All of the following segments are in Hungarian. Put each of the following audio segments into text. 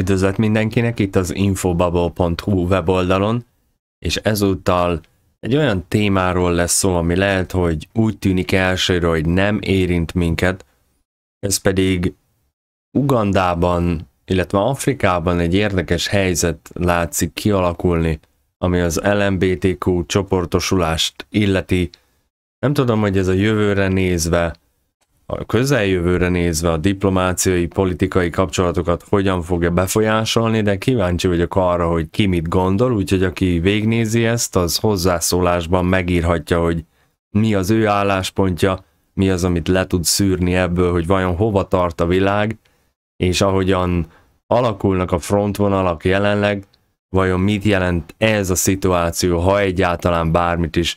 Üdvözlet mindenkinek itt az infobubble.hu weboldalon, és ezúttal egy olyan témáról lesz szó, ami lehet, hogy úgy tűnik elsőre, hogy nem érint minket, ez pedig Ugandában, illetve Afrikában egy érdekes helyzet látszik kialakulni, ami az LMBTQ csoportosulást illeti. Nem tudom, hogy ez a jövőre nézve a közeljövőre nézve a diplomáciai, politikai kapcsolatokat hogyan fogja befolyásolni, de kíváncsi vagyok arra, hogy ki mit gondol, úgyhogy aki végnézi ezt, az hozzászólásban megírhatja, hogy mi az ő álláspontja, mi az, amit le tud szűrni ebből, hogy vajon hova tart a világ, és ahogyan alakulnak a frontvonalak jelenleg, vajon mit jelent ez a szituáció, ha egyáltalán bármit is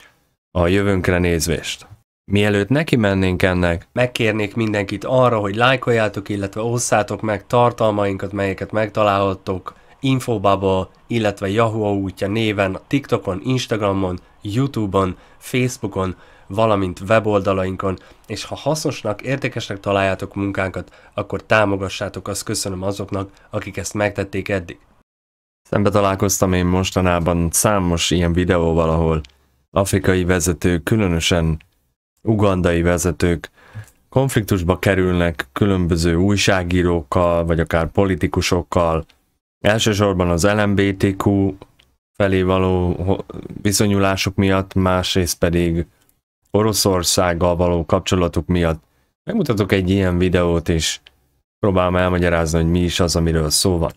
a jövőnkre nézvést. Mielőtt neki mennénk ennek, megkérnék mindenkit arra, hogy lájkoljátok, illetve osszátok meg tartalmainkat, melyeket megtalálhattok Infobubble, illetve Yahoo útja néven, TikTokon, Instagramon, Youtube-on, Facebookon, valamint weboldalainkon, és ha hasznosnak, értékesnek találjátok munkánkat, akkor támogassátok, azt köszönöm azoknak, akik ezt megtették eddig. Szembe találkoztam én mostanában számos ilyen videóval, ahol afrikai vezetők különösen ugandai vezetők konfliktusba kerülnek különböző újságírókkal, vagy akár politikusokkal, elsősorban az LMBTQ felé való viszonyulások miatt, másrészt pedig Oroszországgal való kapcsolatuk miatt. Megmutatok egy ilyen videót, és próbálom elmagyarázni, hogy mi is az, amiről szó van.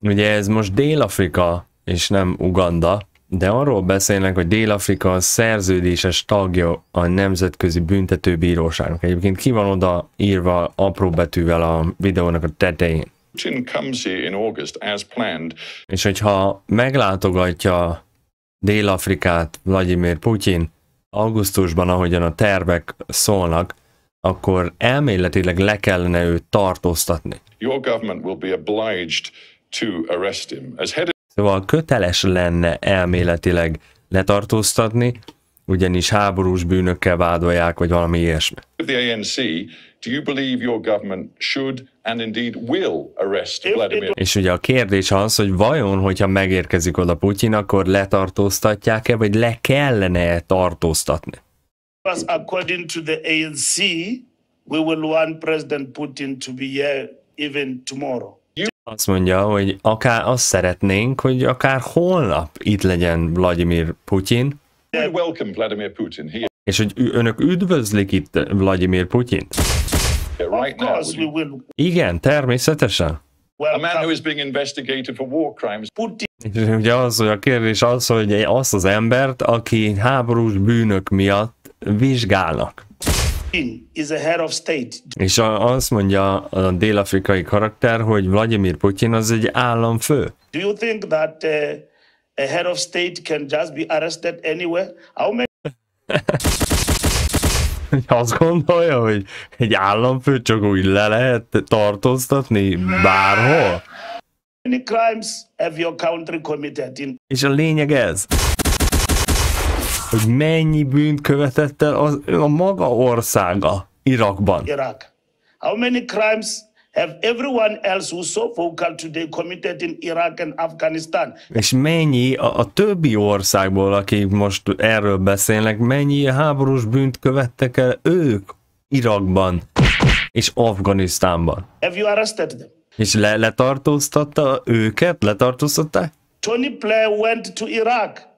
Ugye ez most Dél-Afrika, és nem Uganda, de arról beszélnek, hogy Dél-Afrika szerződéses tagja a Nemzetközi Büntetőbíróságnak. Egyébként ki van oda írva apró betűvel a videónak a tetején. És hogyha meglátogatja Dél-Afrikát Vladimir Putin augusztusban, ahogyan a tervek szólnak, akkor elméletileg le kellene őt tartóztatni. Your government will be obliged to arrest him. As head Szóval köteles lenne elméletileg letartóztatni, ugyanis háborús bűnökkel vádolják, vagy valami ilyesmi. The ANC, do you believe your government should and indeed will arrest Vladimir? És ugye a kérdés az, hogy vajon, hogyha megérkezik oda Putyin, akkor letartóztatják-e, vagy le kellene-e tartóztatni? Because according to the ANC, we will want President Putin to be here even tomorrow azt mondja, hogy akár azt szeretnénk, hogy akár holnap itt legyen Vladimir Putin. Welcome Vladimir Putin here. És hogy önök üdvözlik itt Vladimir Putin? Right now, Igen, természetesen. A man uh, who is being investigated for war crimes. Ugye az, hogy a kérdés az, hogy azt az embert, aki háborús bűnök miatt vizsgálnak. És a, azt mondja a dél karakter, hogy Vladimir Putin az egy államfő. Do you think that uh, a head of state can just be arrested anywhere? How many... azt gondolja, hogy egy államfő csak úgy le lehet tartóztatni bárhol? Many crimes have your country committed in... És a lényeg ez hogy mennyi bűnt követett el az, a maga országa Irakban. Irak. How many crimes have everyone else who so vocal today committed in Iraq and Afghanistan. És mennyi a, a többi országból, akik most erről beszélnek, mennyi háborús bűnt követtek el ők Irakban és Afganisztánban? Have you arrested them? És le, letartóztatta őket? Letartóztatta? Tony Blair went to Iraq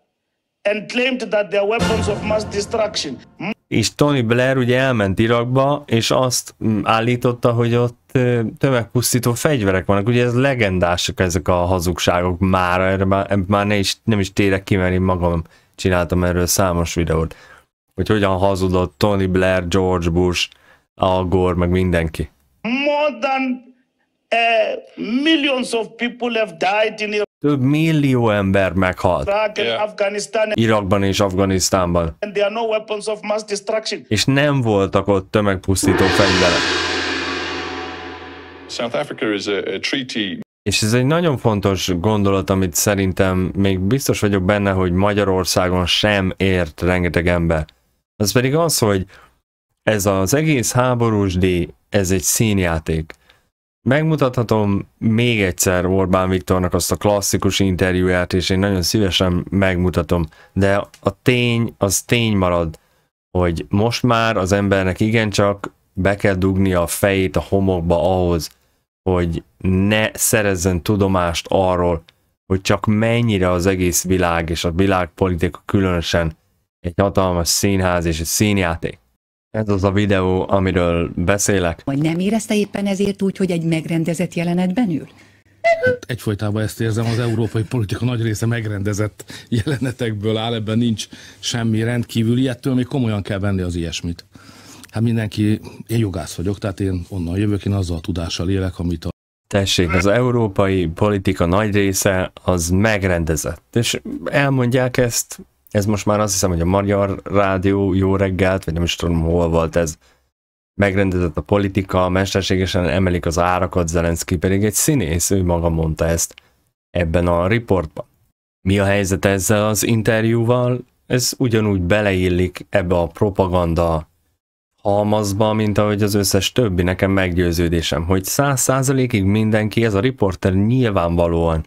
and claimed that they are weapons of mass destruction. És Tony Blair ugye elment Irakba, és azt mm, állította, hogy ott tömegpusztító fegyverek vannak. Ugye ez legendásak ezek a hazugságok már, erre már, már ne is, nem is térek ki, mert én magam csináltam erről számos videót. Hogy hogyan hazudott Tony Blair, George Bush, Al Gore, meg mindenki. More than uh, millions of people have died in Iraq. Több millió ember meghalt. Irakban és Afganisztánban. És nem voltak ott tömegpusztító fegyverek. és ez egy nagyon fontos gondolat, amit szerintem még biztos vagyok benne, hogy Magyarországon sem ért rengeteg ember. Az pedig az, hogy ez az egész háborús díj, ez egy színjáték. Megmutathatom még egyszer Orbán Viktornak azt a klasszikus interjúját, és én nagyon szívesen megmutatom, de a tény az tény marad, hogy most már az embernek igencsak be kell dugnia a fejét a homokba ahhoz, hogy ne szerezzen tudomást arról, hogy csak mennyire az egész világ és a világpolitika különösen egy hatalmas színház és egy színjáték. Ez az a videó, amiről beszélek. Vagy nem érezte éppen ezért úgy, hogy egy megrendezett jelenetben ül? Hát egyfolytában ezt érzem, az európai politika nagy része megrendezett jelenetekből áll, ebben nincs semmi rendkívüli, ettől még komolyan kell venni az ilyesmit. Hát mindenki, én jogász vagyok, tehát én onnan jövök, én azzal a tudással élek, amit a Tessék, az európai politika nagy része az megrendezett, és elmondják ezt ez most már azt hiszem, hogy a Magyar Rádió jó reggelt, vagy nem is tudom hol volt ez, megrendezett a politika, mesterségesen emelik az árakat, Zelenszky pedig egy színész, ő maga mondta ezt ebben a riportban. Mi a helyzet ezzel az interjúval? Ez ugyanúgy beleillik ebbe a propaganda halmazba, mint ahogy az összes többi nekem meggyőződésem, hogy száz százalékig mindenki, ez a riporter nyilvánvalóan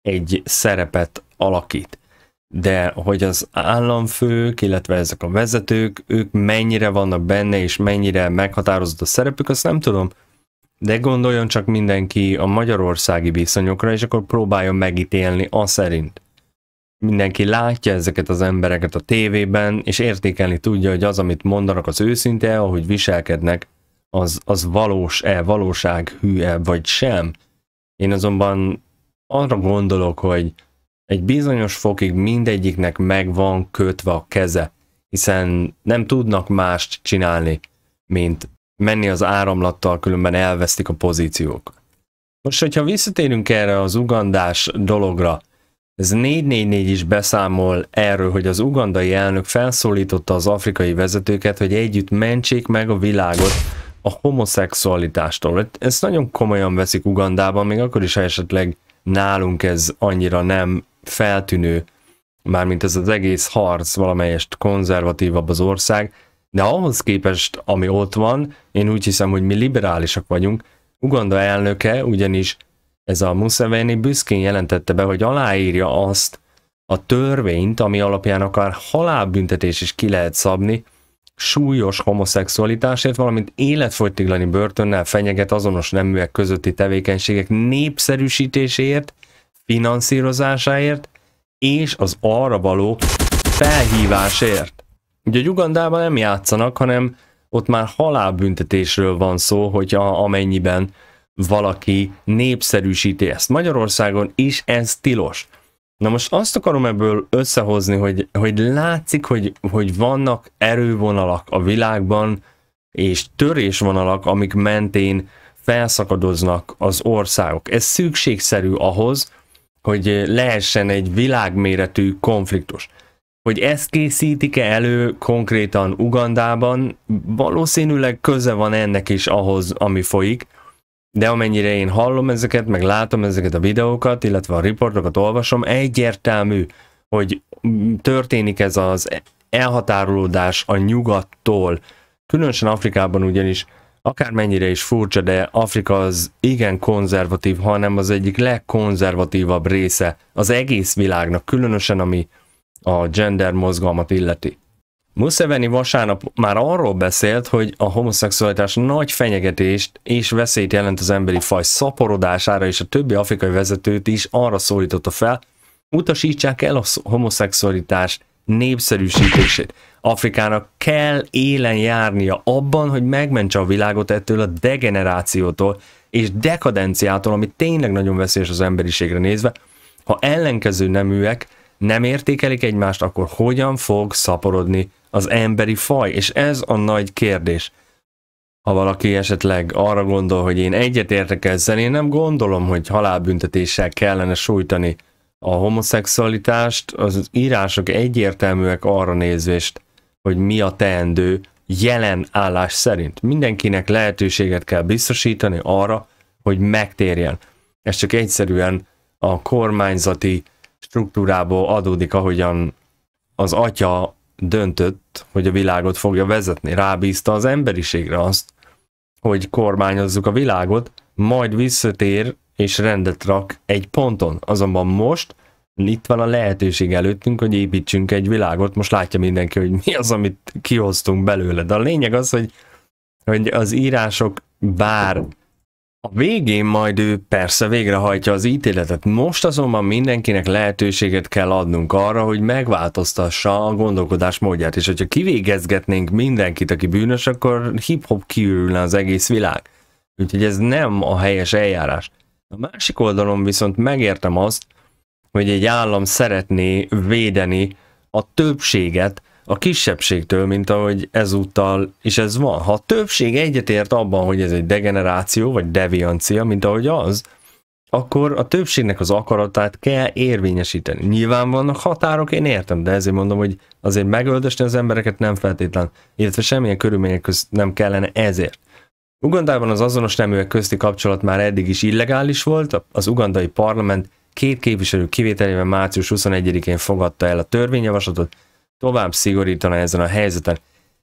egy szerepet alakít de hogy az államfők, illetve ezek a vezetők, ők mennyire vannak benne, és mennyire meghatározott a szerepük, azt nem tudom. De gondoljon csak mindenki a magyarországi viszonyokra, és akkor próbáljon megítélni az szerint. Mindenki látja ezeket az embereket a tévében, és értékelni tudja, hogy az, amit mondanak, az őszinte, ahogy viselkednek, az, az valós-e, valóság hű-e, vagy sem. Én azonban arra gondolok, hogy egy bizonyos fokig mindegyiknek meg van kötve a keze, hiszen nem tudnak mást csinálni, mint menni az áramlattal, különben elvesztik a pozíciók. Most, hogyha visszatérünk erre az ugandás dologra, ez 444 is beszámol erről, hogy az ugandai elnök felszólította az afrikai vezetőket, hogy együtt mentsék meg a világot a homoszexualitástól. Ezt nagyon komolyan veszik Ugandában, még akkor is, ha esetleg nálunk ez annyira nem feltűnő, mármint ez az egész harc valamelyest konzervatívabb az ország, de ahhoz képest, ami ott van, én úgy hiszem, hogy mi liberálisak vagyunk. Uganda elnöke ugyanis ez a Museveni büszkén jelentette be, hogy aláírja azt a törvényt, ami alapján akár halálbüntetés is ki lehet szabni, súlyos homoszexualitásért, valamint életfogytiglani börtönnel fenyeget azonos neműek közötti tevékenységek népszerűsítéséért, finanszírozásáért és az arra való felhívásért. Ugye Ugandában nem játszanak, hanem ott már halálbüntetésről van szó, hogy amennyiben valaki népszerűsíti ezt. Magyarországon is ez tilos. Na most azt akarom ebből összehozni, hogy, hogy látszik, hogy, hogy vannak erővonalak a világban, és törésvonalak, amik mentén felszakadoznak az országok. Ez szükségszerű ahhoz, hogy eh, lehessen egy világméretű konfliktus. Hogy ezt készítik-e elő konkrétan Ugandában, valószínűleg köze van ennek is ahhoz, ami folyik, de amennyire én hallom ezeket, meg látom ezeket a videókat, illetve a riportokat olvasom, egyértelmű, hogy történik ez az elhatárolódás a nyugattól. Különösen Afrikában ugyanis Akármennyire is furcsa, de Afrika az igen konzervatív, hanem az egyik legkonzervatívabb része az egész világnak, különösen ami a gender mozgalmat illeti. Museveni vasárnap már arról beszélt, hogy a homoszexualitás nagy fenyegetést és veszélyt jelent az emberi faj szaporodására, és a többi afrikai vezetőt is arra szólította fel, utasítsák el a homoszexualitást, népszerűsítését. Afrikának kell élen járnia abban, hogy megmentse a világot ettől a degenerációtól és dekadenciától, ami tényleg nagyon veszélyes az emberiségre nézve. Ha ellenkező neműek nem értékelik egymást, akkor hogyan fog szaporodni az emberi faj? És ez a nagy kérdés. Ha valaki esetleg arra gondol, hogy én egyetértek ezzel, én nem gondolom, hogy halálbüntetéssel kellene sújtani a homoszexualitást, az írások egyértelműek arra nézvést, hogy mi a teendő jelen állás szerint. Mindenkinek lehetőséget kell biztosítani arra, hogy megtérjen. Ez csak egyszerűen a kormányzati struktúrából adódik, ahogyan az atya döntött, hogy a világot fogja vezetni. Rábízta az emberiségre azt, hogy kormányozzuk a világot, majd visszatér és rendet rak egy ponton. Azonban most itt van a lehetőség előttünk, hogy építsünk egy világot, most látja mindenki, hogy mi az, amit kihoztunk belőle. De a lényeg az, hogy, hogy az írások bár a végén majd ő persze végrehajtja az ítéletet. Most azonban mindenkinek lehetőséget kell adnunk arra, hogy megváltoztassa a gondolkodás módját. És hogyha kivégezgetnénk mindenkit, aki bűnös, akkor hip-hop kiürülne az egész világ. Úgyhogy ez nem a helyes eljárás. A másik oldalon viszont megértem azt, hogy egy állam szeretné védeni a többséget a kisebbségtől, mint ahogy ezúttal is ez van. Ha a többség egyetért abban, hogy ez egy degeneráció vagy deviancia, mint ahogy az, akkor a többségnek az akaratát kell érvényesíteni. Nyilván vannak határok, én értem, de ezért mondom, hogy azért megöldösni az embereket nem feltétlen, illetve semmilyen körülmények között nem kellene ezért. Ugandában az azonos neműek közti kapcsolat már eddig is illegális volt, az ugandai parlament két képviselő kivételével március 21-én fogadta el a törvényjavaslatot, tovább szigorítana ezen a helyzeten.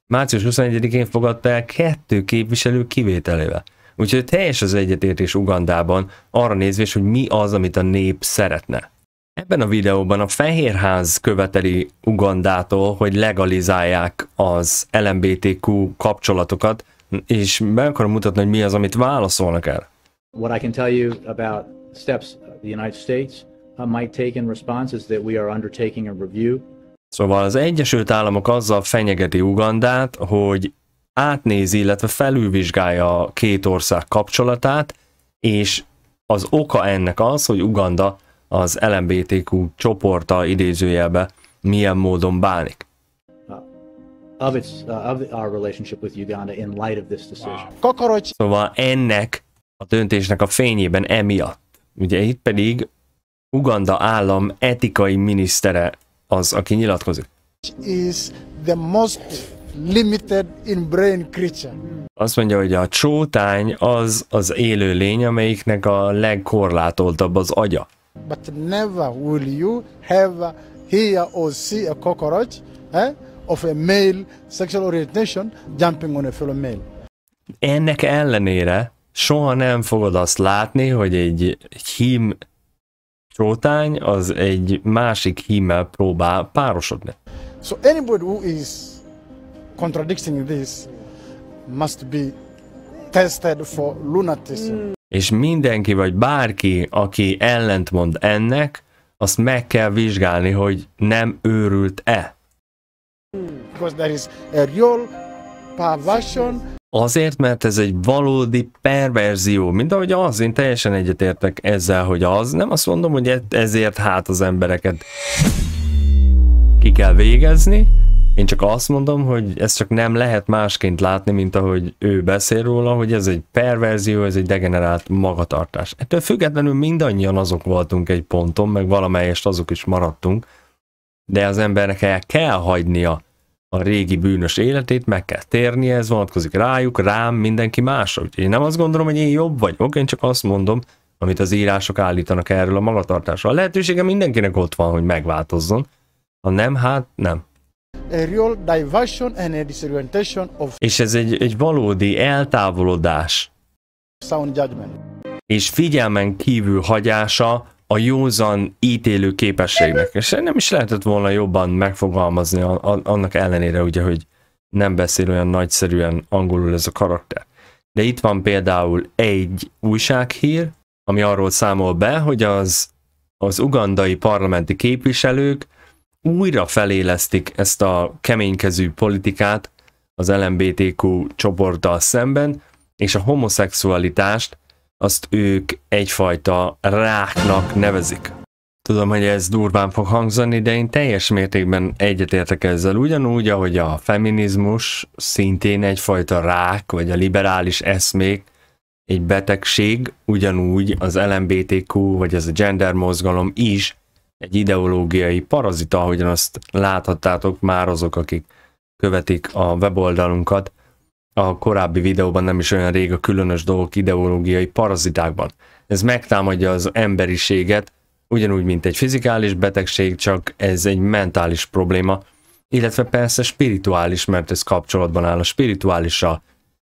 Március 21-én fogadta el kettő képviselő kivételével. Úgyhogy teljes az egyetértés Ugandában, arra nézvés, hogy mi az, amit a nép szeretne. Ebben a videóban a Fehérház követeli Ugandától, hogy legalizálják az LMBTQ kapcsolatokat, és be akarom mutatni, hogy mi az, amit válaszolnak el. What I can tell you about steps the United States might take in response is that we are undertaking a review. Szóval az Egyesült Államok azzal fenyegeti Ugandát, hogy átnézi, illetve felülvizsgálja a két ország kapcsolatát, és az oka ennek az, hogy Uganda az LMBTQ csoporta idézőjelbe milyen módon bánik of its uh, of our relationship with Uganda in light of this decision. Kakarocs. Szóval ennek a döntésnek a fényében emiatt. Ugye itt pedig Uganda állam etikai minisztere az, aki nyilatkozik. Is the most limited in brain creature. Azt mondja, hogy a csótány az az élő lény, amelyiknek a legkorlátoltabb az agya. But never will you have hear or see a cockroach, eh? of a male sexual orientation jumping on a fellow male. Ennek ellenére soha nem fogod azt látni, hogy egy, hím csótány az egy másik hímmel próbál párosodni. So anybody who is contradicting this must be tested for lunatism. Mm. És mindenki vagy bárki, aki ellentmond ennek, azt meg kell vizsgálni, hogy nem őrült-e. Azért, mert ez egy valódi perverzió, mint ahogy az, én teljesen egyetértek ezzel, hogy az, nem azt mondom, hogy e- ezért hát az embereket ki kell végezni, én csak azt mondom, hogy ezt csak nem lehet másként látni, mint ahogy ő beszél róla, hogy ez egy perverzió, ez egy degenerált magatartás. Ettől függetlenül mindannyian azok voltunk egy ponton, meg valamelyest azok is maradtunk, de az embernek el kell hagynia a régi bűnös életét, meg kell térnie, ez vonatkozik rájuk, rám, mindenki másra. Úgyhogy én nem azt gondolom, hogy én jobb vagyok, én csak azt mondom, amit az írások állítanak erről a magatartásról. A lehetősége mindenkinek ott van, hogy megváltozzon, ha nem, hát nem. A real diversion and a disorientation of És ez egy, egy valódi eltávolodás. Sound judgment. És figyelmen kívül hagyása a józan ítélő képességnek. És nem is lehetett volna jobban megfogalmazni annak ellenére, ugye, hogy nem beszél olyan nagyszerűen angolul ez a karakter. De itt van például egy újsághír, ami arról számol be, hogy az, az ugandai parlamenti képviselők újra felélesztik ezt a keménykezű politikát az LMBTQ csoporttal szemben, és a homoszexualitást azt ők egyfajta ráknak nevezik. Tudom, hogy ez durván fog hangzani, de én teljes mértékben egyetértek ezzel. Ugyanúgy, ahogy a feminizmus szintén egyfajta rák, vagy a liberális eszmék egy betegség, ugyanúgy az LMBTQ, vagy az a gender mozgalom is egy ideológiai parazita, ahogyan azt láthattátok már azok, akik követik a weboldalunkat a korábbi videóban nem is olyan rég a különös dolgok ideológiai parazitákban. Ez megtámadja az emberiséget, ugyanúgy, mint egy fizikális betegség, csak ez egy mentális probléma, illetve persze spirituális, mert ez kapcsolatban áll a spirituálissal.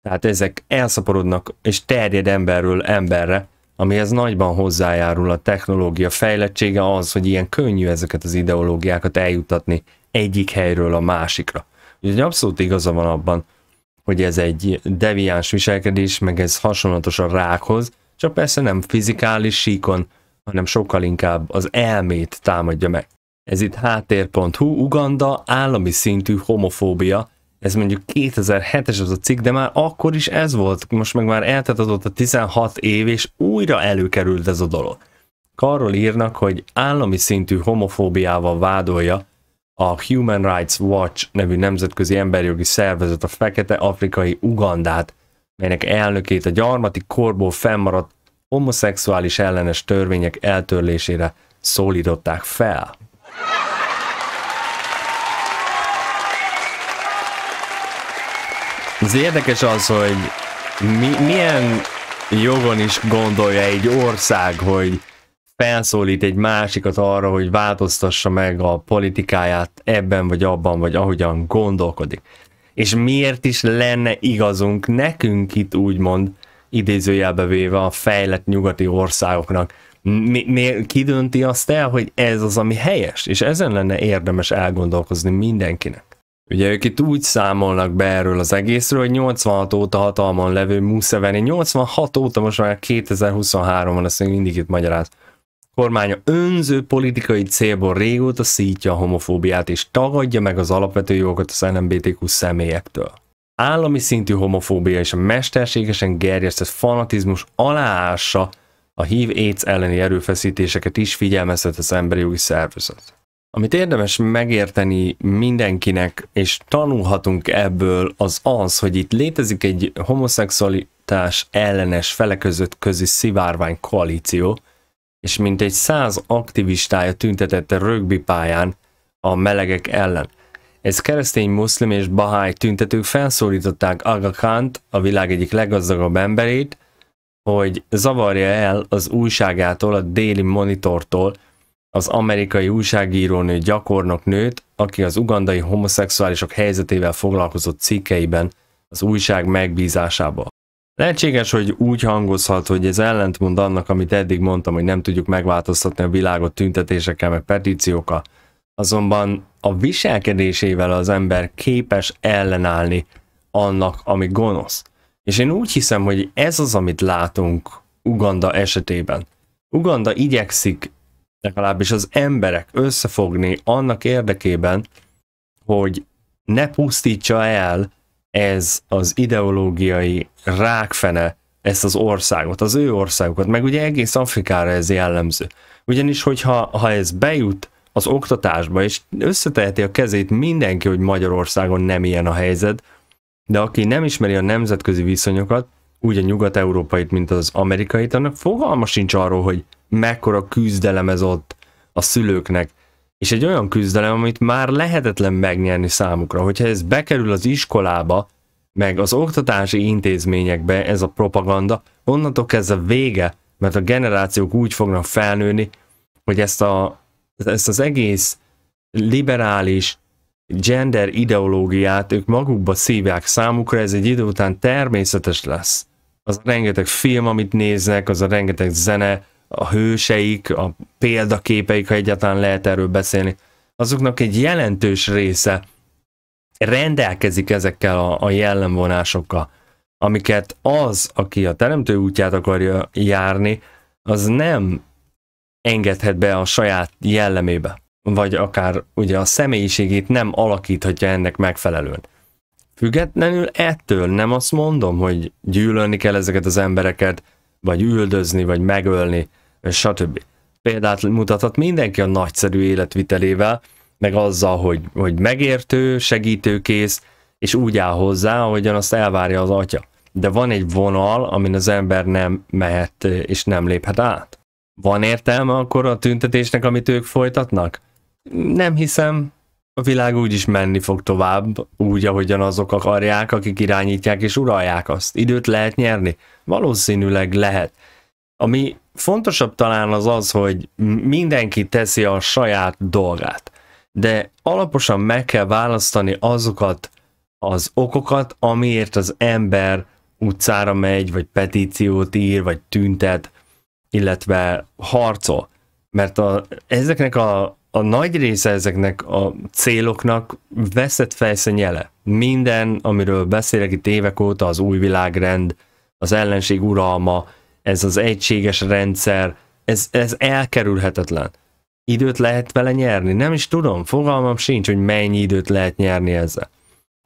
Tehát ezek elszaporodnak és terjed emberről emberre, amihez nagyban hozzájárul a technológia fejlettsége az, hogy ilyen könnyű ezeket az ideológiákat eljutatni egyik helyről a másikra. Úgyhogy abszolút igaza van abban, hogy ez egy deviáns viselkedés, meg ez hasonlatos a rákhoz, csak persze nem fizikális síkon, hanem sokkal inkább az elmét támadja meg. Ez itt háttér.hu, Uganda állami szintű homofóbia, ez mondjuk 2007-es az a cikk, de már akkor is ez volt, most meg már eltelt a 16 év, és újra előkerült ez a dolog. Arról írnak, hogy állami szintű homofóbiával vádolja a Human Rights Watch nevű nemzetközi emberjogi szervezet a fekete afrikai Ugandát, melynek elnökét a gyarmati korból fennmaradt homoszexuális ellenes törvények eltörlésére szólították fel. Az érdekes az, hogy mi, milyen jogon is gondolja egy ország, hogy felszólít egy másikat arra, hogy változtassa meg a politikáját ebben vagy abban, vagy ahogyan gondolkodik. És miért is lenne igazunk nekünk itt úgymond, idézőjelbe véve a fejlett nyugati országoknak, mi, mi, ki dönti azt el, hogy ez az, ami helyes, és ezen lenne érdemes elgondolkozni mindenkinek. Ugye ők itt úgy számolnak be erről az egészről, hogy 86 óta hatalmon levő Museveni, 86 óta most már 2023-ban, ezt még mindig itt magyaráz, kormánya önző politikai célból régóta szítja a homofóbiát és tagadja meg az alapvető jogokat az LMBTQ személyektől. Állami szintű homofóbia és a mesterségesen gerjesztett fanatizmus aláássa a hív AIDS elleni erőfeszítéseket is figyelmeztet az emberi jogi szervezet. Amit érdemes megérteni mindenkinek, és tanulhatunk ebből, az az, hogy itt létezik egy homoszexualitás ellenes feleközött közi szivárvány koalíció, és mintegy száz aktivistája tüntetette rögbi pályán a melegek ellen. Ez keresztény, muszlim és baháj tüntetők felszólították Aga Khan-t, a világ egyik leggazdagabb emberét, hogy zavarja el az újságától, a déli monitortól az amerikai újságírónő nőt, aki az ugandai homoszexuálisok helyzetével foglalkozott cikkeiben az újság megbízásába. Lehetséges, hogy úgy hangozhat, hogy ez ellentmond annak, amit eddig mondtam, hogy nem tudjuk megváltoztatni a világot tüntetésekkel, meg petíciókkal. Azonban a viselkedésével az ember képes ellenállni annak, ami gonosz. És én úgy hiszem, hogy ez az, amit látunk Uganda esetében. Uganda igyekszik legalábbis az emberek összefogni annak érdekében, hogy ne pusztítsa el ez az ideológiai rákfene ezt az országot, az ő országokat, meg ugye egész Afrikára ez jellemző. Ugyanis, hogyha ha ez bejut az oktatásba, és összeteheti a kezét mindenki, hogy Magyarországon nem ilyen a helyzet, de aki nem ismeri a nemzetközi viszonyokat, úgy a nyugat-európait, mint az amerikait, annak fogalma sincs arról, hogy mekkora küzdelem ez ott a szülőknek, és egy olyan küzdelem, amit már lehetetlen megnyerni számukra. Hogyha ez bekerül az iskolába, meg az oktatási intézményekbe ez a propaganda, onnantól kezdve vége, mert a generációk úgy fognak felnőni, hogy ezt, a, ezt az egész liberális gender ideológiát ők magukba szívják számukra, ez egy idő után természetes lesz. Az a rengeteg film, amit néznek, az a rengeteg zene, a hőseik, a példaképeik, ha egyáltalán lehet erről beszélni, azoknak egy jelentős része rendelkezik ezekkel a, a jellemvonásokkal, amiket az, aki a teremtő útját akarja járni, az nem engedhet be a saját jellemébe, vagy akár ugye a személyiségét nem alakíthatja ennek megfelelően. Függetlenül ettől nem azt mondom, hogy gyűlölni kell ezeket az embereket, vagy üldözni, vagy megölni, stb. Példát mutatott mindenki a nagyszerű életvitelével, meg azzal, hogy, hogy megértő, segítőkész, és úgy áll hozzá, ahogyan azt elvárja az atya. De van egy vonal, amin az ember nem mehet és nem léphet át. Van értelme akkor a tüntetésnek, amit ők folytatnak? Nem hiszem, a világ úgy is menni fog tovább, úgy, ahogyan azok akarják, akik irányítják és uralják azt. Időt lehet nyerni? Valószínűleg lehet. ami fontosabb talán az az, hogy mindenki teszi a saját dolgát, de alaposan meg kell választani azokat az okokat, amiért az ember utcára megy, vagy petíciót ír, vagy tüntet, illetve harcol. Mert a, ezeknek a, a nagy része ezeknek a céloknak veszett fejszenyele. Minden, amiről beszélek itt évek óta, az új világrend, az ellenség uralma, ez az egységes rendszer, ez, ez elkerülhetetlen. Időt lehet vele nyerni? Nem is tudom, fogalmam sincs, hogy mennyi időt lehet nyerni ezzel.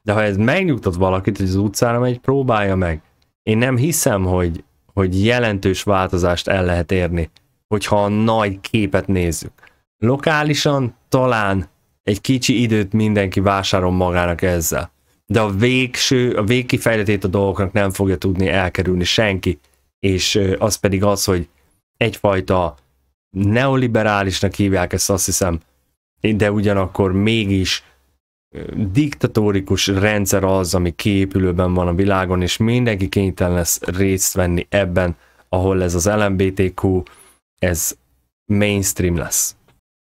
De ha ez megnyugtat valakit, hogy az utcára megy, próbálja meg. Én nem hiszem, hogy, hogy jelentős változást el lehet érni, hogyha a nagy képet nézzük. Lokálisan talán egy kicsi időt mindenki vásárol magának ezzel. De a végső, a végkifejletét a dolgoknak nem fogja tudni elkerülni senki, és az pedig az, hogy egyfajta neoliberálisnak hívják ezt azt hiszem, de ugyanakkor mégis diktatórikus rendszer az, ami kiépülőben van a világon, és mindenki kénytelen lesz részt venni ebben, ahol ez az LMBTQ, ez mainstream lesz.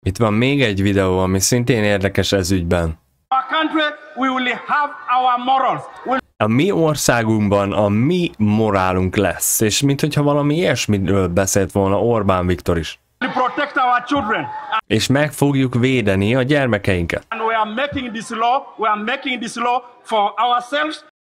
Itt van még egy videó, ami szintén érdekes ez ügyben. Our country, we will have our morals. We'll a mi országunkban a mi morálunk lesz. És mint hogyha valami ilyesmiről beszélt volna Orbán Viktor is. És meg fogjuk védeni a gyermekeinket.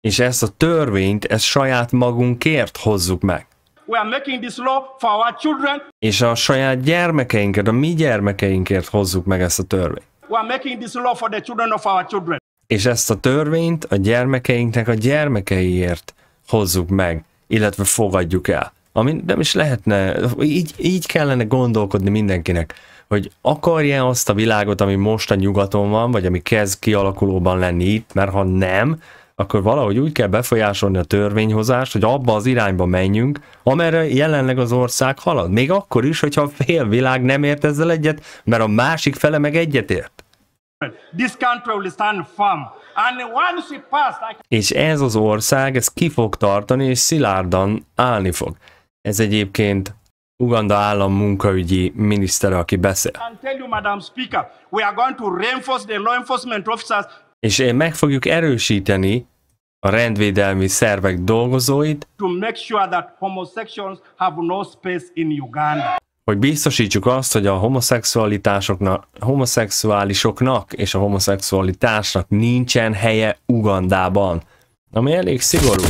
És ezt a törvényt, ezt saját magunkért hozzuk meg. We are making this law for our children. És a saját gyermekeinket, a mi gyermekeinkért hozzuk meg ezt a törvényt. We are making this law for the children of our children és ezt a törvényt a gyermekeinknek a gyermekeiért hozzuk meg, illetve fogadjuk el. Ami nem is lehetne, így, így kellene gondolkodni mindenkinek, hogy akarja azt a világot, ami most a nyugaton van, vagy ami kezd kialakulóban lenni itt, mert ha nem, akkor valahogy úgy kell befolyásolni a törvényhozást, hogy abba az irányba menjünk, amerre jelenleg az ország halad. Még akkor is, hogyha a fél világ nem ért ezzel egyet, mert a másik fele meg egyetért. És ez az ország, ez ki fog tartani, és szilárdan állni fog. Ez egyébként Uganda állam munkaügyi minisztere, aki beszél. És meg fogjuk erősíteni a rendvédelmi szervek dolgozóit, hogy biztosítsuk azt, hogy a homoszexualitásoknak, homoszexuálisoknak és a homoszexualitásnak nincsen helye Ugandában. Ami elég szigorú.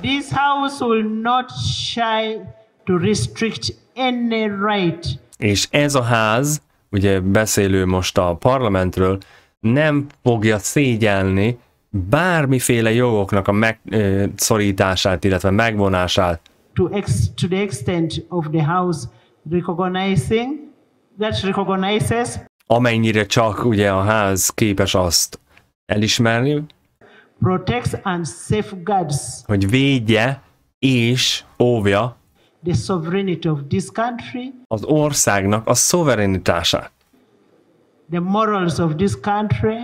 This house will not shy to restrict any right. És ez a ház, ugye beszélő most a parlamentről, nem fogja szégyelni bármiféle jogoknak a megszorítását, illetve megvonását to, ex, to the extent of the house recognizing, that recognizes. Amennyire csak ugye a ház képes azt elismerni, protects and safeguards hogy védje és óvja the sovereignty of this country, az országnak a szuverenitását The morals of this country,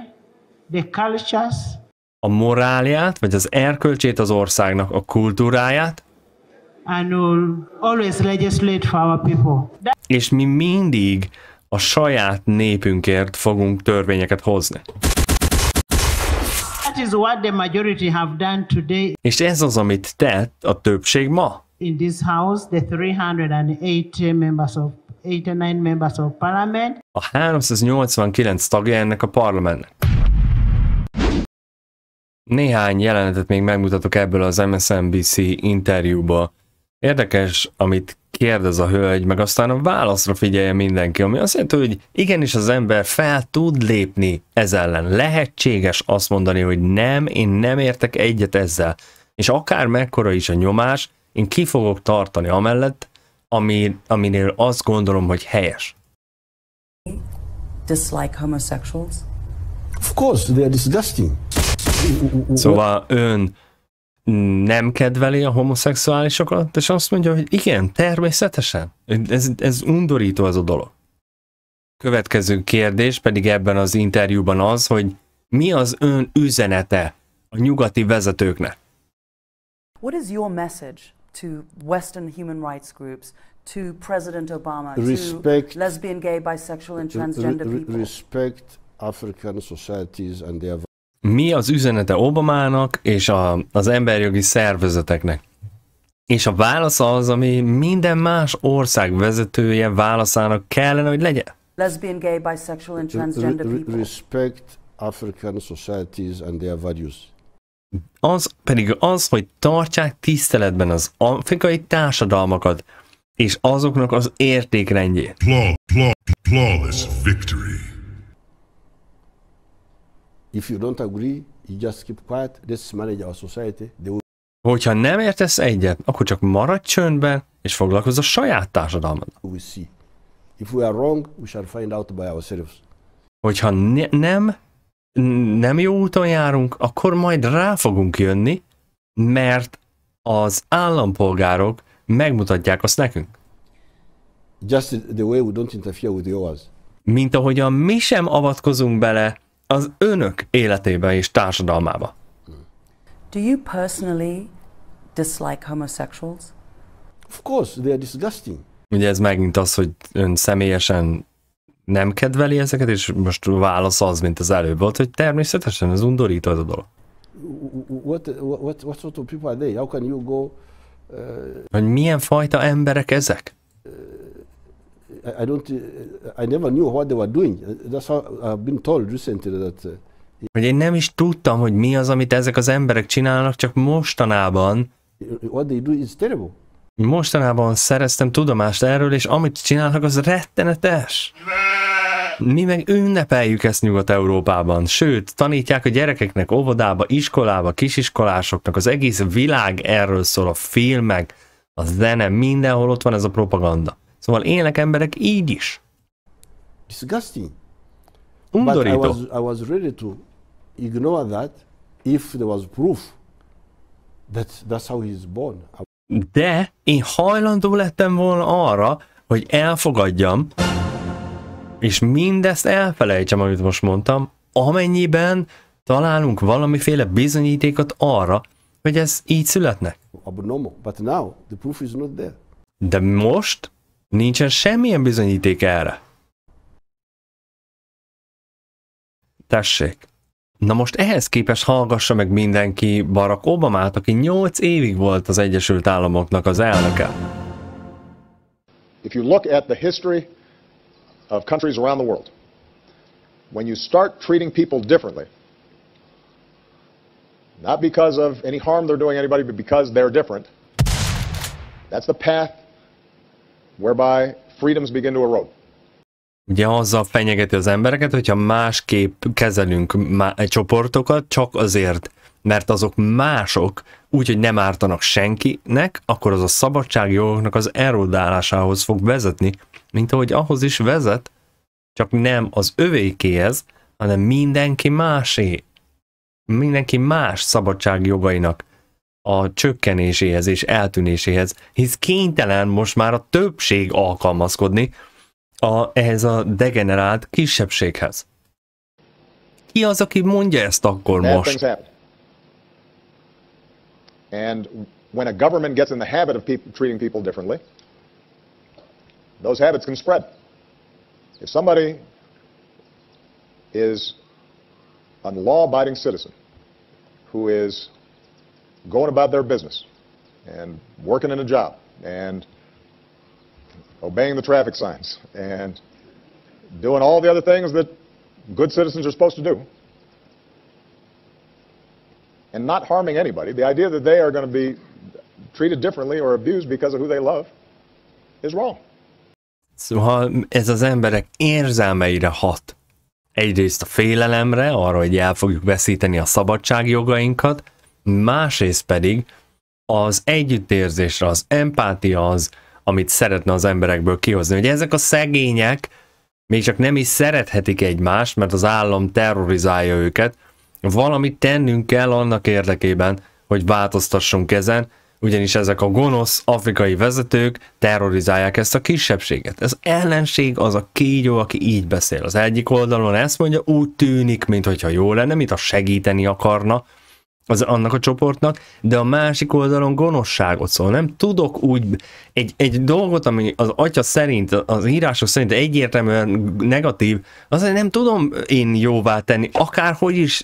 the cultures, a moráliát, vagy az erkölcsét az országnak, a kultúráját, and will um, always legislate for our people. És mi mindig a saját népünkért fogunk törvényeket hozni. That is what the majority have done today. És ez az, amit tett a többség ma. In this house, the 380 members of 89 members of parliament. A 389 tagja ennek a parlamentnek. Néhány jelenetet még megmutatok ebből az MSNBC interjúból. Érdekes, amit kérdez a hölgy, meg aztán a válaszra figyelje mindenki, ami azt jelenti, hogy igenis az ember fel tud lépni ez ellen. Lehetséges azt mondani, hogy nem, én nem értek egyet ezzel. És akár mekkora is a nyomás, én ki fogok tartani amellett, ami, aminél azt gondolom, hogy helyes. Dislike homosexuals? Of course, they are disgusting. Szóval ön nem kedveli a homoszexuálisokat, és azt mondja, hogy igen, természetesen. Ez, ez undorító az a dolog. Következő kérdés pedig ebben az interjúban az, hogy mi az ön üzenete a nyugati vezetőknek? What is your message to Western human rights groups, to President Obama, respect, to lesbian, gay, bisexual and transgender people? Respect African societies and their mi az üzenete Obamának és a, az emberjogi szervezeteknek. És a válasz az, ami minden más ország vezetője válaszának kellene, hogy legyen. Lesbian, gay, bisexual and transgender people. Respect African societies and their values. Az pedig az, hogy tartsák tiszteletben az afrikai társadalmakat és azoknak az értékrendjét. Pla, pla, flawless victory. If you don't agree, you just keep quiet, This is manage our society. They will... Hogyha nem értesz egyet, akkor csak maradj csöndben, és foglalkozz a saját társadalmad. We see. If we are wrong, we shall find out by ourselves. Hogyha ne- nem, nem jó úton járunk, akkor majd rá fogunk jönni, mert az állampolgárok megmutatják azt nekünk. Just the way we don't interfere with yours. Mint ahogyan mi sem avatkozunk bele az önök életébe és társadalmába. Do you personally dislike homosexuals? Of course, they are disgusting. Ugye ez megint az, hogy ön személyesen nem kedveli ezeket, és most válasz az, mint az előbb volt, hogy természetesen ez undorító az a dolog. What, what, what sort of people are they? How can you go... Uh... Hogy milyen fajta emberek ezek? Uh, I, don't, I never knew what they were doing. That's how I've been told recently that. Uh, hogy én nem is tudtam, hogy mi az, amit ezek az emberek csinálnak, csak mostanában. What they do is terrible. Mostanában szereztem tudomást erről, és amit csinálnak, az rettenetes. Mi meg ünnepeljük ezt Nyugat-Európában. Sőt, tanítják a gyerekeknek óvodába, iskolába, kisiskolásoknak. Az egész világ erről szól, a filmek, a zene, mindenhol ott van ez a propaganda. Szóval élnek emberek így is. Disgusting. Undorító. But I was, I was ready to ignore that if there was proof that that's how he's born. De én hajlandó lettem volna arra, hogy elfogadjam, és mindezt elfelejtsem, amit most mondtam, amennyiben találunk valamiféle bizonyítékot arra, hogy ez így születnek. but now the proof is not there. De most Nincsen semmilyen bizonyíték erre. Tessék. Na most ehhez képest hallgassa meg mindenki Barack Obamát, aki 8 évig volt az Egyesült Államoknak az elnöke. If you look at the history of countries around the world, when you start treating people differently, not because of any harm they're doing anybody, but because they're different, that's the path whereby freedoms begin to erode. Ugye azzal fenyegeti az embereket, hogyha másképp kezelünk má- csoportokat, csak azért, mert azok mások, úgyhogy nem ártanak senkinek, akkor az a jogoknak az erodálásához fog vezetni, mint ahogy ahhoz is vezet, csak nem az övékéhez, hanem mindenki másé, mindenki más szabadságjogainak a csökkenéséhez és eltűnéséhez, hisz kénytelen most már a többség alkalmazkodni a, ehhez a degenerált kisebbséghez. Ki az, aki mondja ezt akkor most? And when a government gets in the habit of people, treating people differently, those habits can spread. If somebody is a law-abiding citizen who is going about their business and working in a job and obeying the traffic signs and doing all the other things that good citizens are supposed to do and not harming anybody. The idea that they are going to be treated differently or abused because of who they love is wrong. Szóval ez az emberek érzelmeire hat. Egyrészt a félelemre, arra, hogy el fogjuk veszíteni a szabadságjogainkat, másrészt pedig az együttérzésre, az empátia az, amit szeretne az emberekből kihozni. Ugye ezek a szegények még csak nem is szerethetik egymást, mert az állam terrorizálja őket. Valamit tennünk kell annak érdekében, hogy változtassunk ezen, ugyanis ezek a gonosz afrikai vezetők terrorizálják ezt a kisebbséget. Ez ellenség az a kígyó, aki így beszél. Az egyik oldalon ezt mondja, úgy tűnik, mintha jó lenne, mintha segíteni akarna, az annak a csoportnak, de a másik oldalon gonoszságot szól. Nem tudok úgy egy, egy dolgot, ami az atya szerint, az írások szerint egyértelműen negatív, azért nem tudom én jóvá tenni, akárhogy is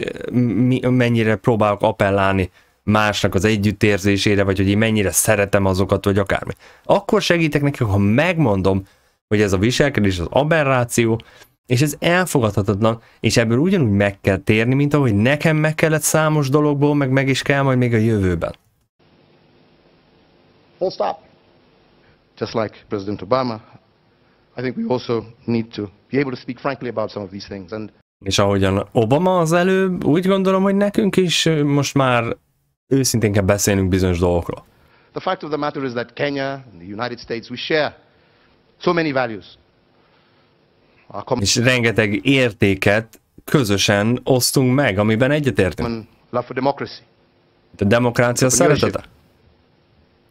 mi, mennyire próbálok appellálni másnak az együttérzésére, vagy hogy én mennyire szeretem azokat, vagy akármi. Akkor segítek nekik, ha megmondom, hogy ez a viselkedés az aberráció, és ez elfogadhatatlan, és ebből ugyanúgy meg kell térni, mint ahogy nekem meg kellett számos dologból, meg meg is kell majd még a jövőben. Full stop. Just like President Obama, I think we also need to be able to speak frankly about some of these things. And és ahogyan Obama az előbb, úgy gondolom, hogy nekünk is most már őszintén kell beszélnünk bizonyos dolgokról. The fact of the matter is that Kenya and the United States, we share so many values és rengeteg értéket közösen osztunk meg, amiben egyetértünk. A demokrácia szeretete,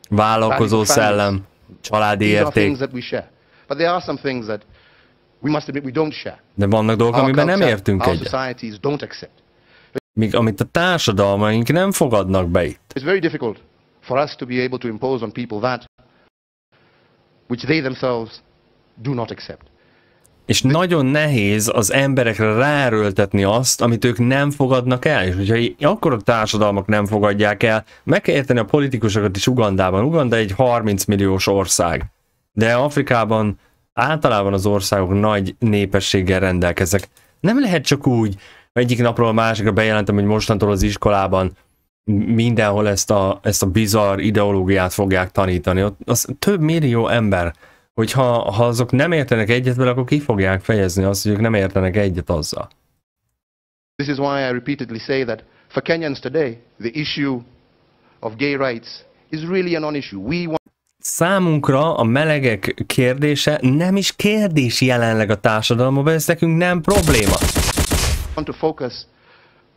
vállalkozó szellem, családi érték. De vannak dolgok, amiben nem értünk egyet. Míg amit a társadalmaink nem fogadnak be itt. which they themselves do not accept. És De... nagyon nehéz az emberekre ráerőltetni azt, amit ők nem fogadnak el. És hogyha akkor a társadalmak nem fogadják el, meg kell érteni a politikusokat is Ugandában. Uganda egy 30 milliós ország. De Afrikában általában az országok nagy népességgel rendelkeznek. Nem lehet csak úgy egyik napról a másikra bejelentem, hogy mostantól az iskolában mindenhol ezt a, ezt a bizarr ideológiát fogják tanítani. Ott az több millió ember hogy ha, ha azok nem értenek egyet vele, akkor ki fogják fejezni azt, hogy ők nem értenek egyet azzal. This is why I repeatedly say that for Kenyans today, the issue of gay rights is really a non-issue. We want Számunkra a melegek kérdése nem is kérdés jelenleg a társadalomban, ez nekünk nem probléma. Want to focus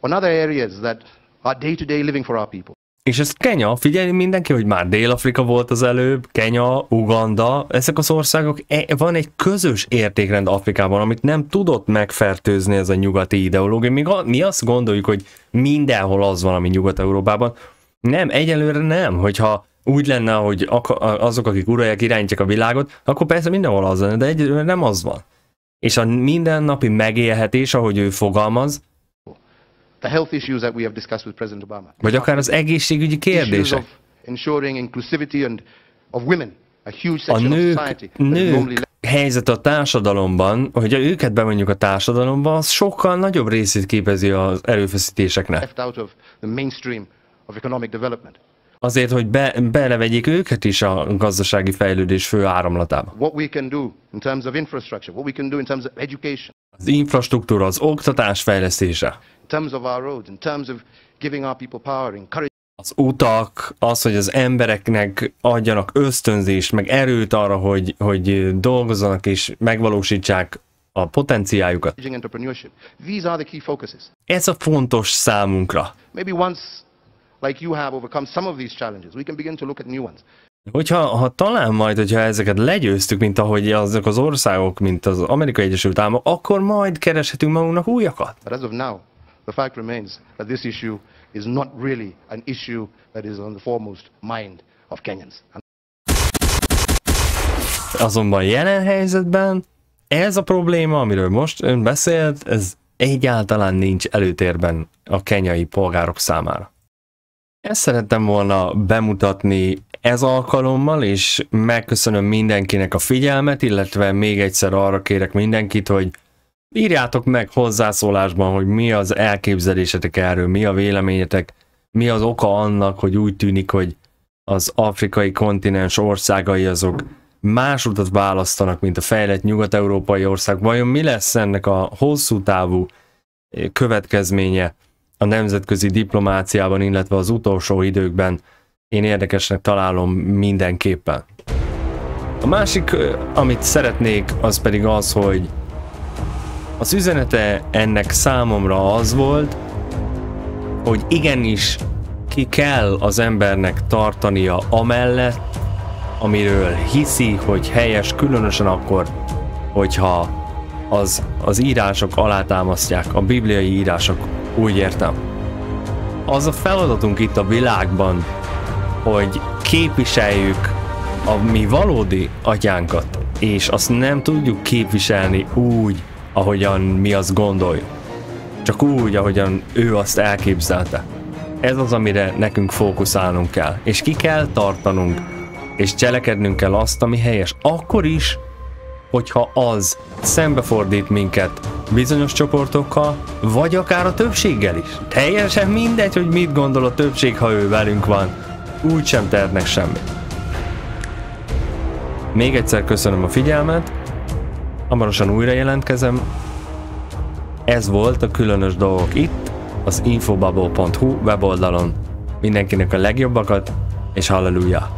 on other areas that are day-to-day -day living for our people. És ez Kenya, figyelj mindenki, hogy már Dél-Afrika volt az előbb, Kenya, Uganda, ezek az országok, e, van egy közös értékrend Afrikában, amit nem tudott megfertőzni ez a nyugati ideológia. Még mi azt gondoljuk, hogy mindenhol az van, ami Nyugat-Európában. Nem, egyelőre nem, hogyha úgy lenne, hogy azok, akik uralják, irányítják a világot, akkor persze mindenhol az lenne, de egyelőre nem az van. És a mindennapi megélhetés, ahogy ő fogalmaz, vagy akár az egészségügyi kérdések. A nők, nők helyzet a társadalomban, hogy őket bemondjuk a társadalomba, az sokkal nagyobb részét képezi az erőfeszítéseknek. Azért, hogy be, belevegyék őket is a gazdasági fejlődés fő áramlatába. Az infrastruktúra, az oktatás fejlesztése terms of our roads, in terms of giving our people power, encouraging az utak, az, hogy az embereknek adjanak ösztönzést, meg erőt arra, hogy, hogy dolgozzanak és megvalósítsák a potenciájukat. Ez a fontos számunkra. Hogyha ha talán majd, hogyha ezeket legyőztük, mint ahogy azok az országok, mint az Amerikai Egyesült Államok, akkor majd kereshetünk magunknak újakat the fact remains that this issue is not really an issue that is on the foremost mind of Kenyans. Azonban jelen helyzetben ez a probléma, amiről most ön beszélt, ez egyáltalán nincs előtérben a kenyai polgárok számára. Ezt szerettem volna bemutatni ez alkalommal, és megköszönöm mindenkinek a figyelmet, illetve még egyszer arra kérek mindenkit, hogy Írjátok meg hozzászólásban, hogy mi az elképzelésetek erről, mi a véleményetek, mi az oka annak, hogy úgy tűnik, hogy az afrikai kontinens országai azok más utat választanak, mint a fejlett nyugat-európai ország. Vajon mi lesz ennek a hosszú távú eh, következménye a nemzetközi diplomáciában, illetve az utolsó időkben? Én érdekesnek találom mindenképpen. A másik, eh, amit szeretnék, az pedig az, hogy az üzenete ennek számomra az volt, hogy igenis ki kell az embernek tartania amellett, amiről hiszi, hogy helyes, különösen akkor, hogyha az, az írások alátámasztják, a bibliai írások, úgy értem. Az a feladatunk itt a világban, hogy képviseljük a mi valódi atyánkat, és azt nem tudjuk képviselni úgy, ahogyan mi azt gondoljuk. Csak úgy, ahogyan ő azt elképzelte. Ez az, amire nekünk fókuszálnunk kell, és ki kell tartanunk, és cselekednünk kell azt, ami helyes. Akkor is, hogyha az szembefordít minket bizonyos csoportokkal, vagy akár a többséggel is. Teljesen mindegy, hogy mit gondol a többség, ha ő velünk van. Úgy sem tehetnek semmit. Még egyszer köszönöm a figyelmet, Hamarosan újra jelentkezem. Ez volt a különös dolgok itt, az infobubble.hu weboldalon. Mindenkinek a legjobbakat, és halleluja!